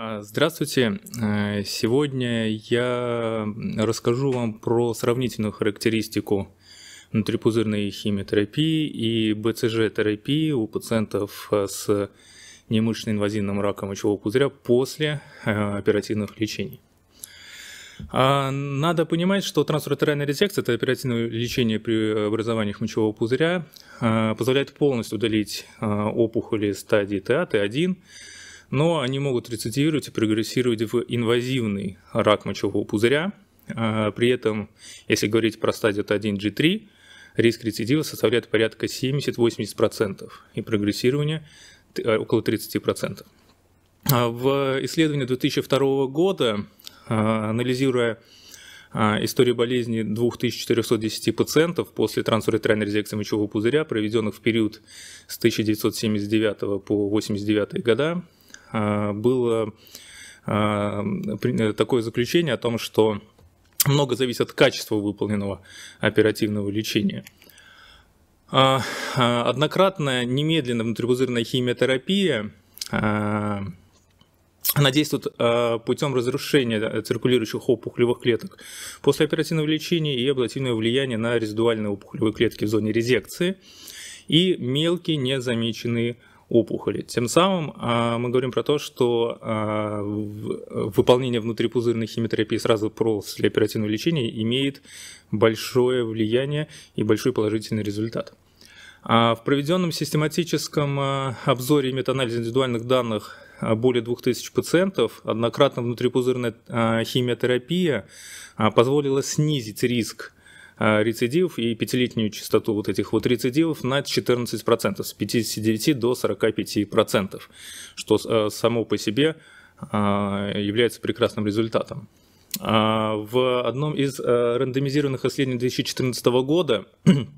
А, здравствуйте! Э, сегодня я расскажу вам про сравнительную характеристику внутрипузырной химиотерапии и БЦЖ-терапии у пациентов э, с немышечным инвазивным раком мочевого пузыря после э, оперативных лечений. А, надо понимать, что трансуретеральная резекция, это оперативное лечение при образовании мочевого пузыря, позволяет полностью удалить опухоли стадии ТА, Т1, а но они могут рецидивировать и прогрессировать в инвазивный рак мочевого пузыря. А, при этом, если говорить про стадию 1G3, риск рецидива составляет порядка 70-80% и прогрессирование а, около 30%. А, в исследовании 2002 года, анализируя историю болезни 2410 пациентов после трансуретральной резекции мочевого пузыря, проведенных в период с 1979 по 1989 года, Э, было э, э, такое заключение о том, что много зависит от качества выполненного оперативного лечения. А, а, Однократная немедленная внутрипузырная химиотерапия она действует путем разрушения циркулирующих опухолевых клеток после оперативного лечения и аблативного влияние на резидуальные опухолевые клетки в зоне резекции и мелкие незамеченные опухоли. Тем самым а, мы говорим про то, что а, выполнение внутрипузырной химиотерапии сразу после оперативного лечения имеет большое влияние и большой положительный результат. А, в проведенном систематическом обзоре метаанализа индивидуальных данных более 2000 пациентов, однократно внутрипузырная химиотерапия позволила снизить риск Э, рецидив и пятилетнюю частоту вот этих вот рецидивов на 14%, с 59 до 45%, что э, само по себе э, является прекрасным результатом. А, в одном из рандомизированных исследований 2014 года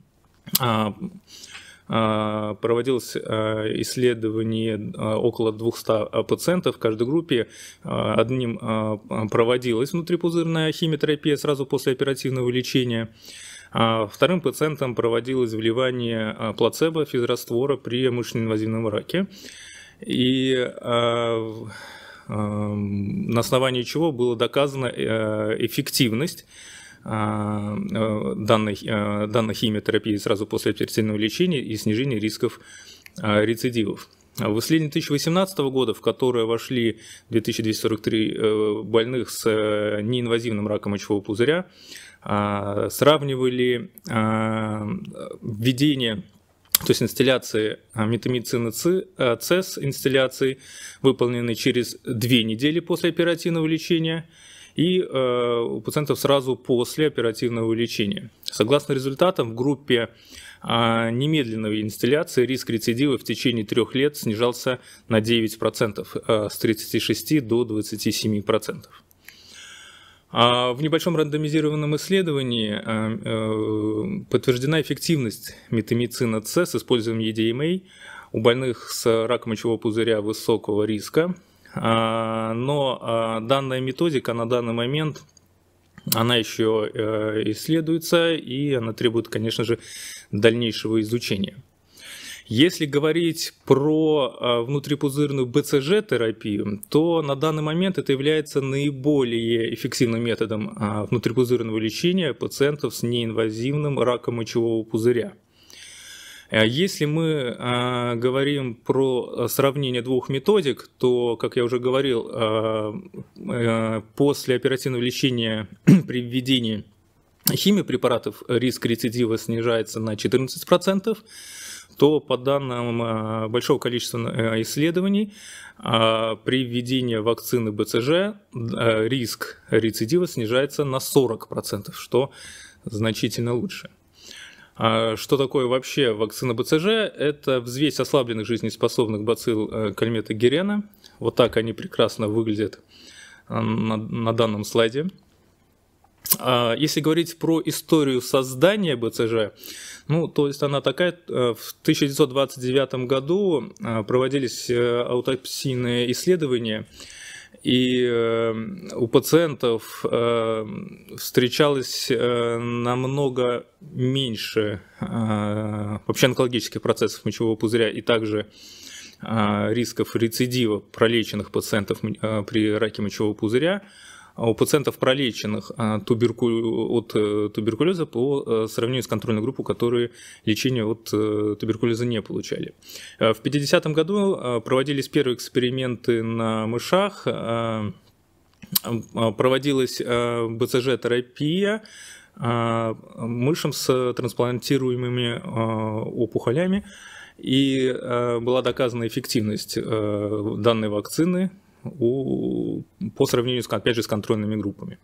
а, а, проводилось э, исследование а, около 200 э, пациентов в каждой группе. А, одним проводилась внутрипузырная химиотерапия сразу после оперативного лечения. Вторым пациентам проводилось вливание плацебо физраствора при мышечно-инвазивном раке. И на основании чего было доказана э, эффективность а, а, данной, а, данной химиотерапии сразу после операционного лечения и снижения рисков рецидивов. В исследовании 2018 года, в которое вошли 2243 э, больных с э, неинвазивным раком мочевого пузыря, сравнивали введение то есть инсталляции метамицина С с инсталляцией, выполненной через две недели после оперативного лечения – и э, у пациентов сразу после оперативного лечения. Согласно результатам, в группе э, немедленной инсталляции риск рецидива в течение трех лет снижался на 9%, э, с 36 до 27%. А, в небольшом рандомизированном исследовании э, э, подтверждена эффективность метамицина С с использованием EDMA у больных с раком мочевого пузыря высокого риска а, но а, данная методика на данный момент она еще э, исследуется и она требует, конечно же, дальнейшего изучения. Если говорить про а, внутрипузырную БЦЖ-терапию, то на данный момент это является наиболее эффективным методом внутрипузырного лечения пациентов с неинвазивным раком мочевого пузыря – Э, если мы а, говорим про э, сравнение двух методик, то, как я уже говорил, а, э, после оперативного лечения при введении химии препаратов риск рецидива снижается на 14%, то по данным а, большого количества исследований при введении вакцины БЦЖ риск рецидива снижается на 40%, что значительно лучше. А что такое вообще вакцина БЦЖ? Это взвесь ослабленных жизнеспособных бацилл э, кальмета герена. Вот так они прекрасно выглядят э, на, на данном слайде. А если говорить про историю создания БЦЖ, ну, то есть она такая, э, в 1929 году проводились аутопсийные исследования – и эм, у пациентов эм, встречалось э, намного меньше э, вообще онкологических процессов мочевого пузыря и также э, рисков рецидива пролеченных пациентов при раке мочевого пузыря. А у пациентов, пролеченных а, от э, туберкулеза по э, сравнению с контрольной группой, которые лечение от э, туберкулеза не получали. В 50 году проводились первые эксперименты на мышах, проводилась БЦЖ-терапия, мышам с трансплантируемыми опухолями, и была доказана эффективность данной вакцины у, по сравнению, с, опять же, с контрольными группами.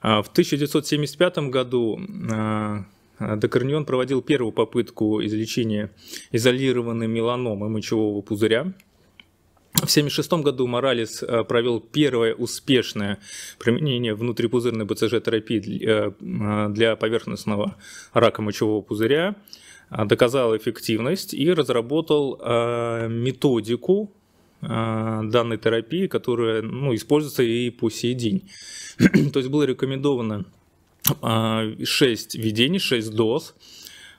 А, в 1975 году а, Декарнион проводил первую попытку излечения изолированной меланомы мочевого пузыря. В 1976 году Моралес а, провел первое успешное применение внутрипузырной БЦЖ-терапии для поверхностного рака мочевого пузыря, доказал эффективность и разработал методику Э, данной терапии, которая ну, используется и по сей день. То есть было рекомендовано 6 э, введений, 6 доз.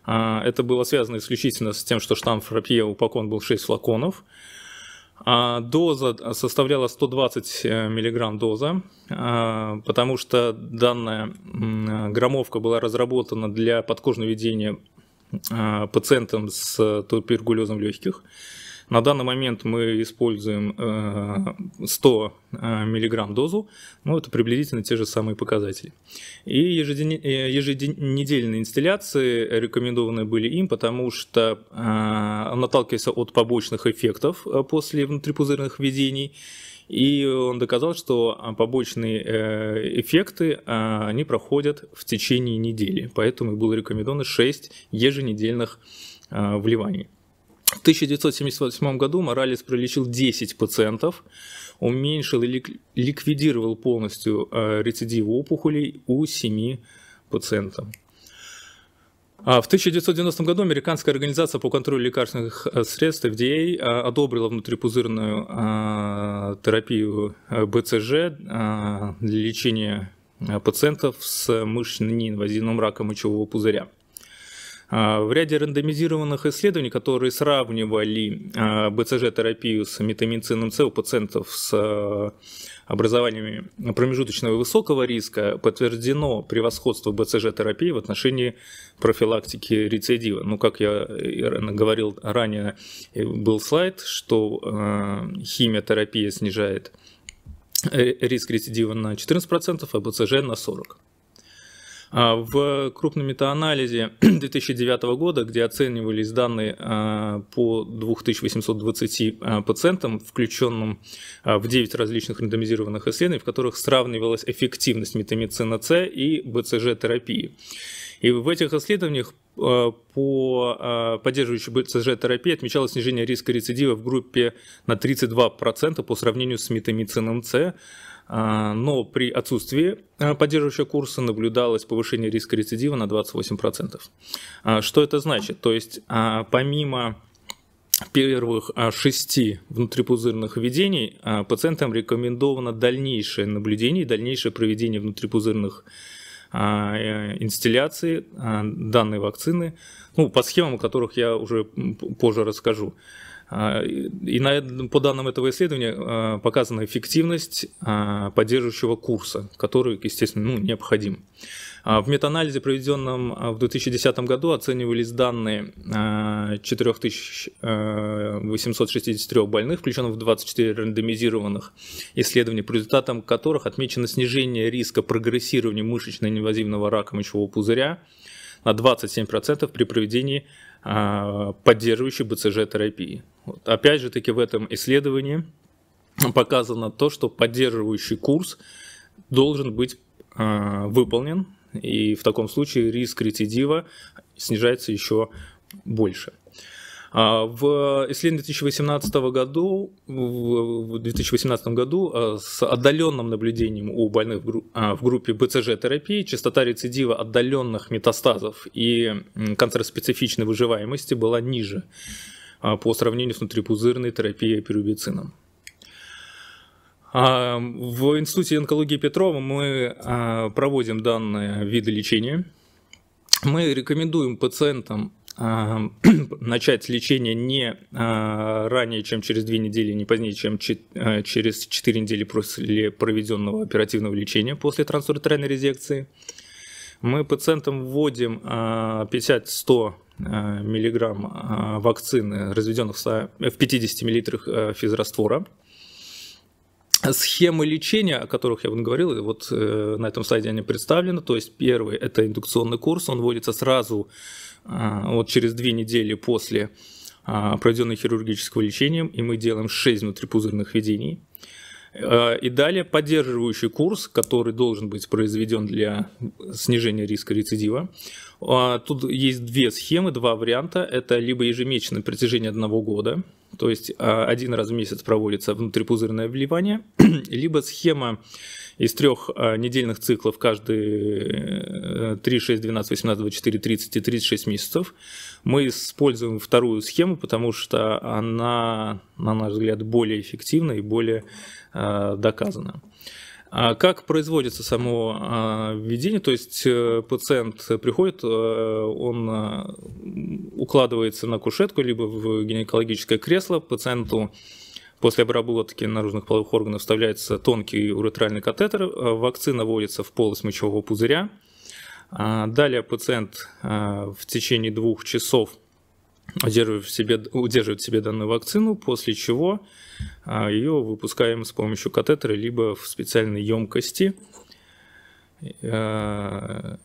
Э, это было связано исключительно с тем, что штамм Фрапье упакован был 6 флаконов. А доза составляла 120 мг доза, потому что данная граммовка была разработана для подкожного ведения пациентам с туберкулезом легких. На данный момент мы используем 100 э, э, миллиграмм дозу, ну это приблизительно те же самые показатели. И еженедельные э, инстилляции рекомендованы были им, потому что он отталкивается от побочных эффектов после внутрипузырных введений, и он доказал, что побочные эффекты они проходят в течение недели, поэтому было рекомендовано 6 еженедельных вливаний. В 1978 году Моралес пролечил 10 пациентов, уменьшил и ликвидировал полностью э, рецидивы опухолей у 7 пациентов. А В 1990 году Американская организация по контролю лекарственных э, средств FDA э, одобрила внутрипузырную терапию БЦЖ для лечения пациентов с мышечно-неинвазивным раком мочевого пузыря. А, в ряде рандомизированных исследований, которые сравнивали а, БЦЖ-терапию с метаминцином С у пациентов с а, образованиями промежуточного и высокого риска, подтверждено превосходство БЦЖ-терапии в отношении профилактики рецидива. Ну, как я говорил ранее, был слайд, что химиотерапия снижает э, риск рецидива на 14%, а БЦЖ на 40%. А, в крупном метаанализе 2009 года, где оценивались данные а, по 2820 а, пациентам, включенным в 9 различных рандомизированных исследований, в которых сравнивалась эффективность метамицина С и БЦЖ-терапии. И в этих исследованиях по поддерживающей БЦЖ-терапии отмечалось снижение риска рецидива в группе на 32% по сравнению с метамицином С, а, но при отсутствии а, поддерживающего курса наблюдалось повышение риска рецидива на 28%. А, что это значит? То есть помимо первых шести внутрипузырных введений пациентам рекомендовано дальнейшее наблюдение и дальнейшее проведение внутрипузырных э, инстилляций данной вакцины, ну, по схемам, о которых я уже позже расскажу. А, и на, по данным этого исследования а, показана эффективность а, поддерживающего курса, который, естественно, ну, необходим. В метаанализе, проведенном в 2010 году, оценивались данные 4863 больных, включенных в 24 рандомизированных исследований, по результатам которых отмечено снижение риска прогрессирования мышечно-инвазивного рака мочевого пузыря на 27% при проведении а, поддерживающей БЦЖ-терапии. Вот. Опять же таки в этом исследовании показано то, что поддерживающий курс должен быть а, выполнен, и в таком случае риск рецидива снижается еще больше. А, в исследовании 2018 году, в 2018 году а, с отдаленным наблюдением у больных а, в группе БЦЖ-терапии частота рецидива отдаленных метастазов и канцероспецифичной выживаемости была ниже по сравнению с внутрипузырной терапией пирубицином. В Институте онкологии Петрова мы проводим данные виды лечения. Мы рекомендуем пациентам начать лечение не а, ранее, чем через две недели, не позднее, чем а, через четыре недели после проведенного оперативного лечения после трансуретральной резекции. Мы пациентам вводим 50-100 а, миллиграмм вакцины, разведенных в 50 миллилитрах физраствора – Схемы лечения, о которых я вам говорил, вот э, на этом слайде они представлены. То есть первый – это индукционный курс, он вводится сразу э, вот через две недели после э, а, проведенного хирургического лечения, и мы делаем 6 внутрипузырных введений. Э, и далее поддерживающий курс, который должен быть произведен для снижения риска рецидива. А, тут есть две схемы, два варианта. Это либо ежемесячное на одного года – то есть а, один раз в месяц проводится внутрипузырное вливание, либо схема из трех а, недельных циклов каждый 3, 6, 12, 18, 24, 30 и 36 месяцев. Мы используем вторую схему, потому что она, на наш взгляд, более эффективна и более а, доказана. А как производится само а, введение? То есть э, пациент приходит, э, он э, укладывается на кушетку, либо в гинекологическое кресло, пациенту После обработки наружных половых органов вставляется тонкий уретральный катетер, вакцина вводится в полость мочевого пузыря. А, далее пациент в течение двух часов удерживает в себе, удерживает в себе данную вакцину, после чего а, ее выпускаем с помощью катетера либо в специальной емкости. Э,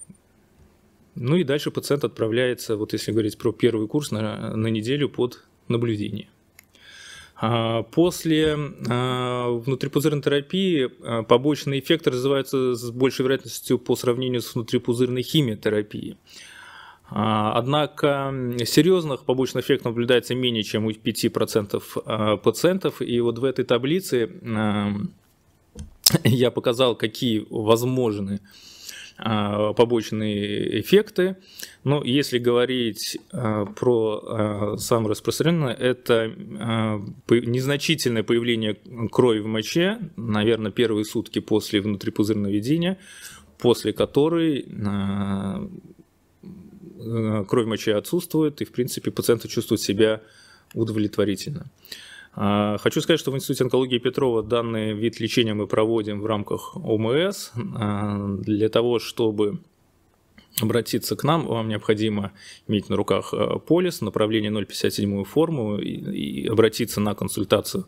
ну и дальше пациент отправляется, вот если говорить про первый курс, на, на неделю под наблюдение. А, после а, внутрипузырной терапии побочные эффекты развиваются с большей вероятностью по сравнению с внутрипузырной химиотерапией. А, однако серьезных побочных эффектов наблюдается менее чем у 5% а, пациентов. И вот в этой таблице я показал, какие возможны а, побочные эффекты. Но если говорить про самое распространенное, это незначительное появление крови в моче, наверное, первые сутки после внутрипузырного ведения, после которой Э, кровь мочи отсутствует, и, в принципе, пациенты чувствуют себя удовлетворительно. А, хочу сказать, что в Институте онкологии Петрова данный вид лечения мы проводим в рамках ОМС. А, для того, чтобы обратиться к нам, вам необходимо иметь на руках э, полис, направление 057 форму и, и обратиться на консультацию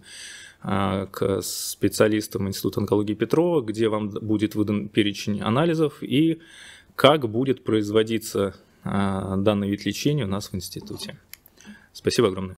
а, к специалистам Института онкологии Петрова, где вам будет выдан перечень анализов и как будет производиться а, данный вид лечения у нас в институте. Спасибо огромное.